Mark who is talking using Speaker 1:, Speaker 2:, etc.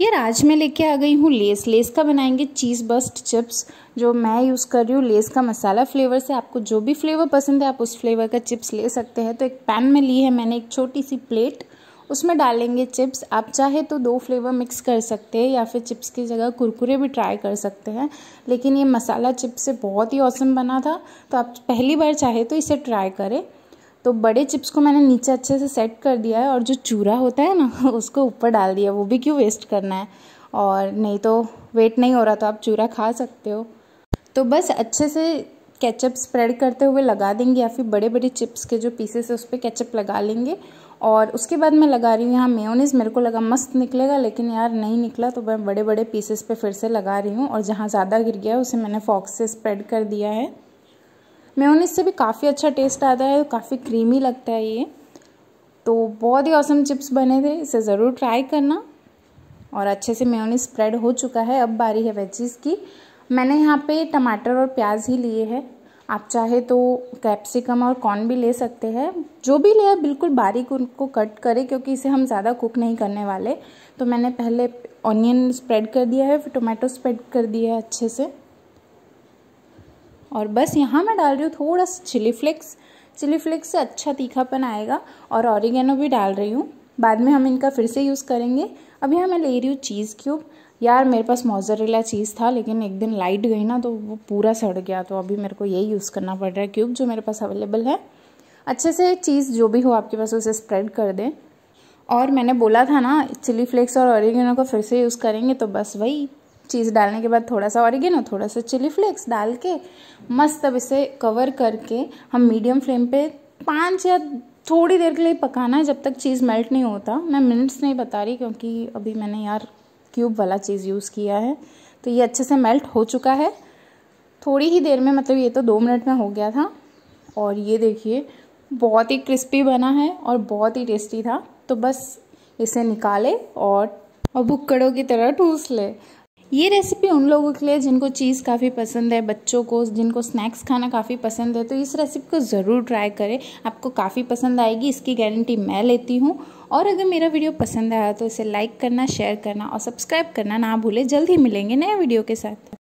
Speaker 1: ये आज मैं लेके आ गई हूँ लेस लेस का बनाएंगे चीज़ बस्ट चिप्स जो मैं यूज़ कर रही हूँ लेस का मसाला फ्लेवर से आपको जो भी फ्लेवर पसंद है आप उस फ्लेवर का चिप्स ले सकते हैं तो एक पैन में ली है मैंने एक छोटी सी प्लेट उसमें डालेंगे चिप्स आप चाहे तो दो फ्लेवर मिक्स कर सकते हैं या फिर चिप्स की जगह कुरकुरे भी ट्राई कर सकते हैं लेकिन ये मसाला चिप्स से बहुत ही औसम बना था तो आप पहली बार चाहे तो इसे ट्राई करें तो बड़े चिप्स को मैंने नीचे अच्छे से सेट कर दिया है और जो चूरा होता है ना उसको ऊपर डाल दिया वो भी क्यों वेस्ट करना है और नहीं तो वेट नहीं हो रहा तो आप चूरा खा सकते हो तो बस अच्छे से केचप स्प्रेड करते हुए लगा देंगे या फिर बड़े बड़े चिप्स के जो पीसेस है उस पर केचप लगा लेंगे और उसके बाद मैं लगा रही हूँ यहाँ मेयोनीज मेरे को लगा मस्त निकलेगा लेकिन यार नहीं निकला तो मैं बड़े बड़े पीसेस पे फिर से लगा रही हूँ और जहाँ ज़्यादा गिर गया है उसे मैंने फॉक्स से स्प्रेड कर दिया है मेयोनीज से भी काफ़ी अच्छा टेस्ट आता है काफ़ी क्रीमी लगता है ये तो बहुत ही औसम चिप्स बने थे इसे ज़रूर ट्राई करना और अच्छे से मेयोनीज स्प्रेड हो चुका है अब बारी है वेजीज़ की मैंने यहाँ पे टमाटर और प्याज ही लिए हैं आप चाहे तो कैप्सिकम और कॉर्न भी ले सकते हैं जो भी ले बिल्कुल बारीक उनको कट करें क्योंकि इसे हम ज़्यादा कुक नहीं करने वाले तो मैंने पहले ऑनियन स्प्रेड कर दिया है फिर टोमेटो स्प्रेड कर दिया है अच्छे से और बस यहाँ मैं डाल रही हूँ थोड़ा सा चिली फ्लेक्स चिली फ्लेक्स से अच्छा तीखापन आएगा और ऑरिगेनो भी डाल रही हूँ बाद में हम इनका फिर से यूज़ करेंगे अब यहाँ मैं ले रही हूँ चीज़ क्यूब यार मेरे पास मोजरेला चीज़ था लेकिन एक दिन लाइट गई ना तो वो पूरा सड़ गया तो अभी मेरे को यही यूज़ करना पड़ रहा है क्यूब जो मेरे पास अवेलेबल है अच्छे से चीज़ जो भी हो आपके पास उसे स्प्रेड कर दें और मैंने बोला था ना चिली फ्लेक्स और ऑरिगेनो को फिर से यूज़ करेंगे तो बस वही चीज़ डालने के बाद थोड़ा सा ऑरिगेनो थोड़ा सा चिली फ्लेक्स डाल के मस्त अब इसे कवर करके हम मीडियम फ्लेम पे पाँच या थोड़ी देर के लिए पकाना है जब तक चीज़ मेल्ट नहीं होता मैं मिनट्स नहीं बता रही क्योंकि अभी मैंने यार क्यूब वाला चीज़ यूज़ किया है तो ये अच्छे से मेल्ट हो चुका है थोड़ी ही देर में मतलब ये तो दो मिनट में हो गया था और ये देखिए बहुत ही क्रिस्पी बना है और बहुत ही टेस्टी था तो बस इसे निकाले और और बुक्कड़ों की तरह ठूस ले ये रेसिपी उन लोगों के लिए जिनको चीज़ काफ़ी पसंद है बच्चों को जिनको स्नैक्स खाना काफ़ी पसंद है तो इस रेसिपी को ज़रूर ट्राई करें आपको काफ़ी पसंद आएगी इसकी गारंटी मैं लेती हूँ और अगर मेरा वीडियो पसंद आया तो इसे लाइक करना शेयर करना और सब्सक्राइब करना ना भूलें जल्द ही मिलेंगे नए वीडियो के साथ